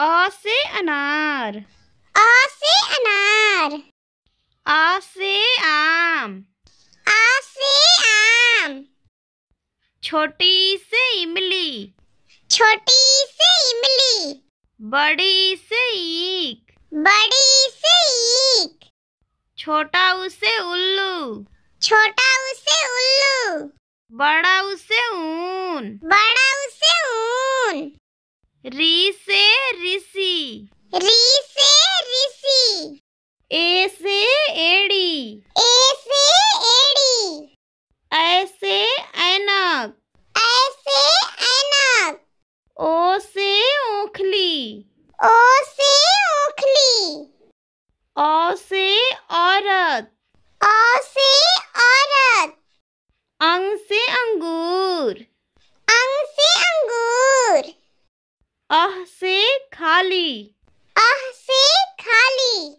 अ से अनार अ से अनार आ से आम आ से आम छोटी से इमली छोटी से इमली बड़ी से ईक बड़ी से ईक छोटा उसे उल्लू छोटा उसे उल्लू बड़ा उसे ऊन बड़ा री से ऋषि री से ऋषि ए से एड़ी ए से एड़ी ऐ से ऐनक ऐ से ऐनक ओ से ओखली ओ से ओखली ओ से औरत आह से खाली आह से खाली